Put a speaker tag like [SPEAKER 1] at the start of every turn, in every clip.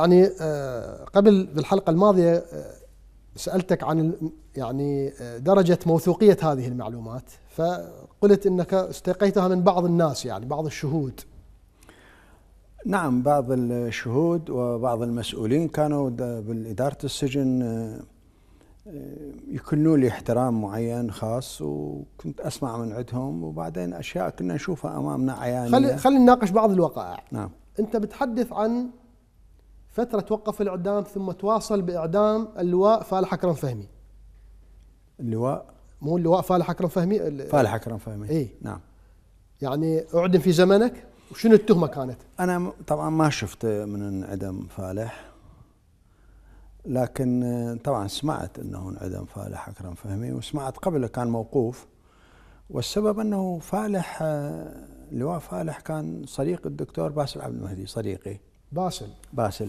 [SPEAKER 1] يعني آه، قبل بالحلقة الماضية آه، سألتك عن يعني آه، درجة موثوقية هذه المعلومات فقلت أنك استقيتها من بعض الناس يعني بعض الشهود
[SPEAKER 2] نعم بعض الشهود وبعض المسؤولين كانوا بالإدارة السجن يكنوا لي احترام معين خاص وكنت اسمع من عندهم وبعدين اشياء كنا نشوفها امامنا عيانية خلينا نناقش بعض الوقائع نعم
[SPEAKER 1] انت بتحدث عن فترة توقف الإعدام ثم تواصل بإعدام اللواء فالح أكرم فهمي
[SPEAKER 2] اللواء مو
[SPEAKER 1] اللواء فالح أكرم فهمي فالح أكرم فهمي إيه؟ نعم يعني أعدم في زمنك وشنو التهمة كانت؟
[SPEAKER 2] أنا طبعا ما شفت من انعدم فالح لكن آه، طبعا سمعت أنه انعدم فالح أكرم فهمي وسمعت قبله كان موقوف والسبب أنه فالح آه، لواء فالح كان صديق الدكتور باسل عبد المهدي صديقي باسل باسل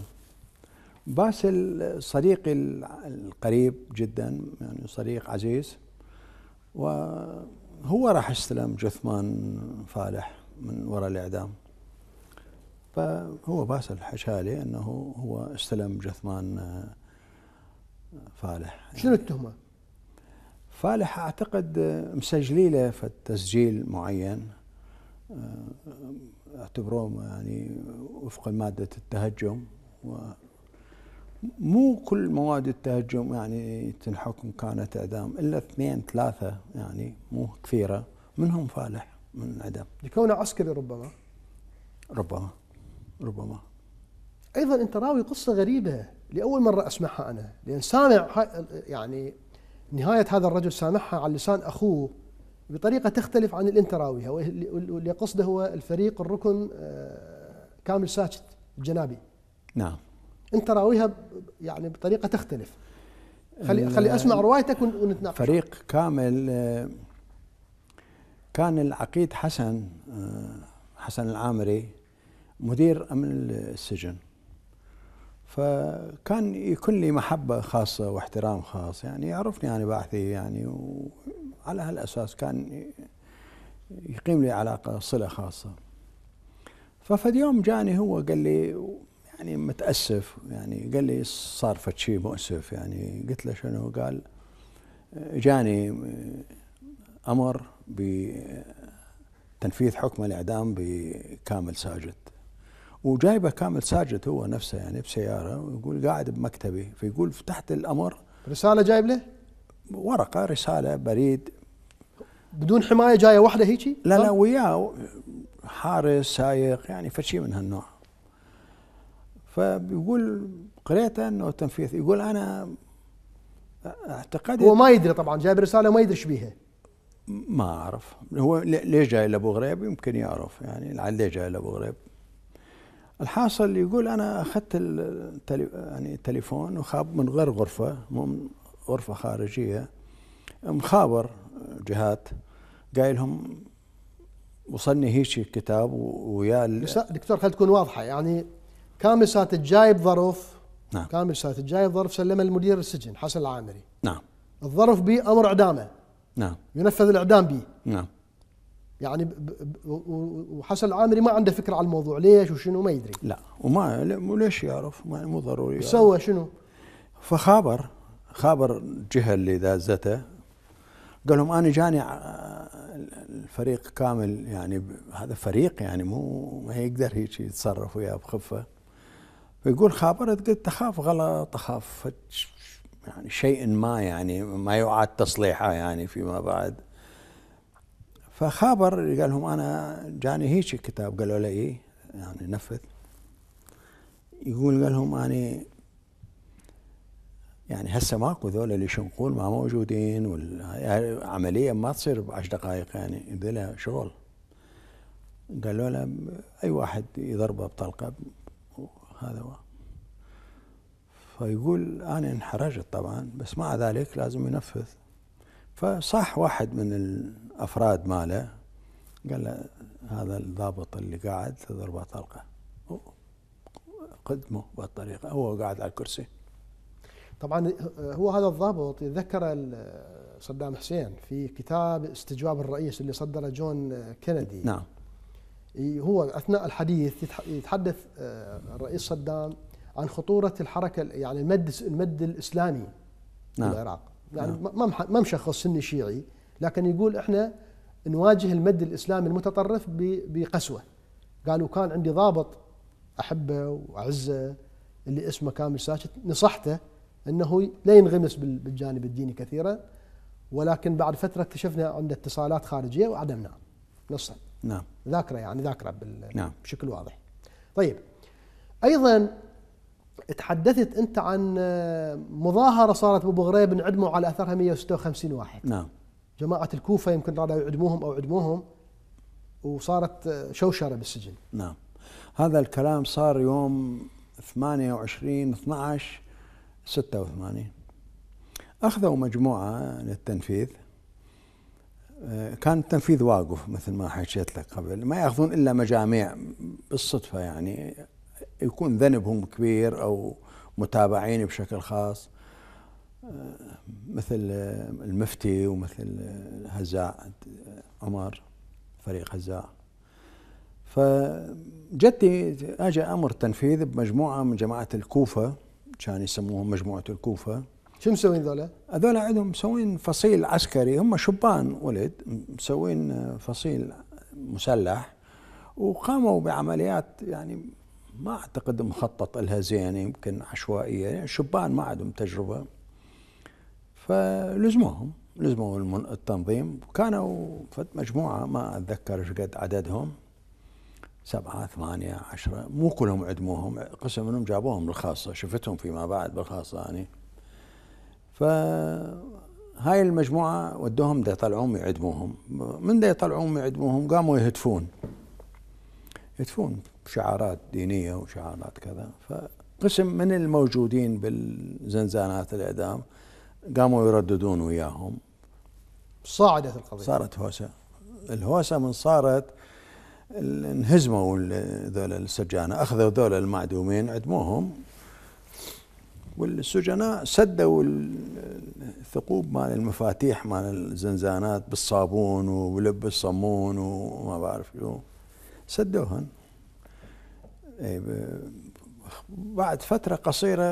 [SPEAKER 2] باسل صديقي القريب جدا يعني صديق عزيز وهو راح استلم جثمان فالح من وراء الإعدام فهو باسل حشالي أنه هو استلم جثمان آه، فالح شنو التهمة؟ فالح أعتقد آه، مسجلي له في تسجيل معين آه، اعتبروه يعني وفق مادة التهجم و مو كل مواد التهجم يعني تنحكم كانت اعدام الا اثنين ثلاثه يعني مو كثيره منهم فالح من اعدام لكونه
[SPEAKER 1] عسكري ربما
[SPEAKER 2] ربما ربما
[SPEAKER 1] ايضا انت راوي قصه غريبه لاول مره اسمعها انا لان سامع يعني نهايه هذا الرجل سامعها على لسان اخوه بطريقه تختلف عن اللي انت راويها واللي قصده هو الفريق الركن آه، كامل ساجد الجنابي نعم انت راويها يعني بطريقه
[SPEAKER 2] تختلف خلي خلي اسمع روايتك
[SPEAKER 1] ونتناقش فريق
[SPEAKER 2] كامل آه، كان العقيد حسن آه، حسن العامري مدير امن السجن فكان يكون لي محبه خاصه واحترام خاص يعني يعرفني انا بعثي يعني وعلى هالاساس كان يقيم لي علاقه صله خاصه ففد يوم جاني هو قال لي يعني متاسف يعني قال لي صار شيء مؤسف يعني قلت له شنو قال جاني امر بتنفيذ حكم الاعدام بكامل ساجد وجايبه كامل ساجد هو نفسه يعني بسياره ويقول قاعد بمكتبي فيقول فتحت الامر رساله جايب له؟ ورقه رساله بريد بدون حمايه جايه وحده هيجي؟ لا لا وياه حارس سايق يعني فشي من هالنوع فبيقول قريته انه تنفيذ يقول انا اعتقد هو ما يدري طبعا جايب رساله وما يدري ايش بيها ما اعرف هو ليه جاي لابو غريب يمكن يعرف يعني لعله جاي لابو غريب الحاصل يقول انا اخذت التلي... يعني التليفون وخاب من غير غرفه مو من غرفه خارجيه مخابر جهات قايل لهم وصلني هيك كتاب ويا دكتور
[SPEAKER 1] خلي تكون واضحه يعني كامل ساعة الجايب ظرف نعم كامل ساعة الجايب ظرف سلمه المدير السجن حسن العامري نعم الظرف به أمر إعدامه نعم ينفذ الإعدام به نعم يعني وحسن العامري ما عنده فكرة على الموضوع
[SPEAKER 2] ليش وشنو ما يدري لا وما ليش يعرف ما مو ضروري سوى شنو فخابر خابر الجهة اللي دازته قال لهم انا جاني الفريق كامل يعني هذا فريق يعني مو ما يقدر هيك يتصرف وياه بخفه فيقول خابرت قلت تخاف غلط أخاف يعني شيء ما يعني ما يعاد تصليحه يعني فيما بعد فخابر قال لهم أنا جاني هيك كتاب قالوا لي إيه؟ يعني نفذ يقول قال لهم اني يعني هسه ماكو ذولا اللي يشنقون ما موجودين والعملية ما تصير بعشر دقائق يعني ذولا شغل قالوا له أي واحد يضربه بطلقة هذا هو فيقول أنا انحرجت طبعا بس مع ذلك لازم ينفذ فصح واحد من الأفراد ماله قال له هذا الضابط اللي قاعد تضربه طلقة قدمه بالطريقة هو قاعد على الكرسي
[SPEAKER 1] طبعا هو هذا الضابط ذكر صدام حسين في كتاب استجواب الرئيس اللي صدره جون كندي نعم هو اثناء الحديث يتحدث آه، الرئيس صدام عن خطوره الحركه يعني المد المد الاسلامي نعم. بالعراق يعني نعم. ما مشخص سني شيعي لكن يقول احنا نواجه المد الاسلامي المتطرف بقسوه قالوا كان عندي ضابط احبه واعزه اللي اسمه كامل ساشت نصحته انه لا ينغمس بالجانب الديني كثيرا ولكن بعد فتره اكتشفنا عنده اتصالات خارجيه وعدمناه نصا نعم ذاكره يعني ذاكره نعم. بشكل واضح طيب ايضا تحدثت انت عن آه، مظاهره صارت بابو غريب انعدموا على اثرها 156 واحد نعم جماعه الكوفه يمكن رادوا يعدموهم او عدموهم وصارت آه، شوشره بالسجن
[SPEAKER 2] نعم هذا الكلام صار يوم 28 12 86 اخذوا مجموعه للتنفيذ كان التنفيذ واقف مثل ما حكيت لك قبل ما ياخذون الا مجاميع بالصدفه يعني يكون ذنبهم كبير او متابعين بشكل خاص مثل المفتي ومثل هزاع عمر فريق هزاع فجدي اجى امر تنفيذ بمجموعه من جماعه الكوفه كان يسموهم مجموعه الكوفه شو مسوين ذولا؟ هذول عندهم مسوين فصيل عسكري هم شبان ولد مسوين فصيل مسلح وقاموا بعمليات يعني ما اعتقد مخطط لها زين يمكن عشوائيه يعني شبان ما عندهم تجربه فلزموهم لزموا التنظيم كانوا فد مجموعه ما اتذكر ايش قد عددهم سبعة ثمانية عشرة مو كلهم عدموهم قسم منهم جابوهم بالخاصة شفتهم فيما بعد بالخاصة يعني فهاي المجموعة ودوهم دا يطلعوهم يعدموهم من دا يطلعوهم يعدموهم قاموا يهتفون يهتفون شعارات دينية وشعارات كذا فقسم من الموجودين بالزنزانات الإعدام قاموا يرددون وياهم
[SPEAKER 1] صاعدت القضية صارت
[SPEAKER 2] هوسة الهوسة من صارت انهزموا ذول السجانة أخذوا ذول المعدومين عدموهم والسجناء سدوا الثقوب مال المفاتيح مال الزنزانات بالصابون ولب الصمون وما بعرف شو سدوهن إيه، بعد فترة قصيرة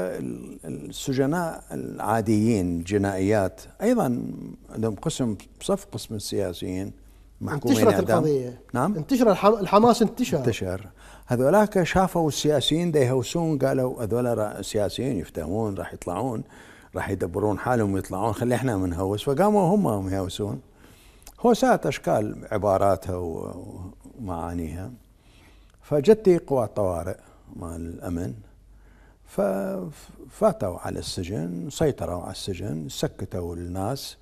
[SPEAKER 2] السجناء العاديين الجنائيات أيضا عندهم قسم صف قسم السياسيين محكومين انتشرت إعدام. القضية نعم انتشر الحماس انتشر انتشر هذولاك شافوا السياسيين يهوسون قالوا هذول سياسيين يفتهمون راح يطلعون راح يدبرون حالهم ويطلعون خلي احنا منهوس فقاموا هم يهوسون هوسات اشكال عباراتها ومعانيها فجتي قوى الطوارئ مع الامن ففاتوا على السجن سيطروا على السجن سكتوا الناس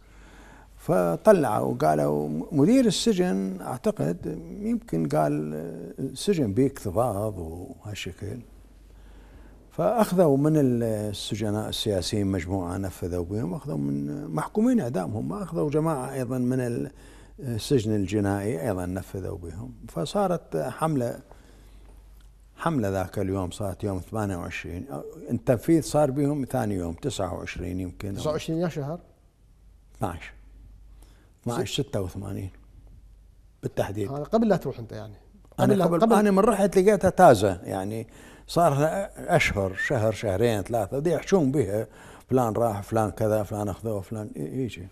[SPEAKER 2] فطلعوا وقالوا مدير السجن اعتقد يمكن قال السجن ضباب وهالشكل فاخذوا من السجناء السياسيين مجموعه نفذوا بهم اخذوا من محكومين اعدامهم اخذوا جماعه ايضا من السجن الجنائي ايضا نفذوا بهم فصارت حمله حملة ذاك اليوم صارت يوم 28 التنفيذ صار بهم ثاني يوم 29 يمكن 29 يا شهر 12 12 86 بالتحديد
[SPEAKER 1] هذا قبل لا تروح انت يعني
[SPEAKER 2] قبل انا قبل, قبل انا من رحت لقيتها تازه يعني صار اشهر شهر شهرين ثلاثه دي يحشون بها فلان راح فلان كذا فلان اخذوه فلان يجي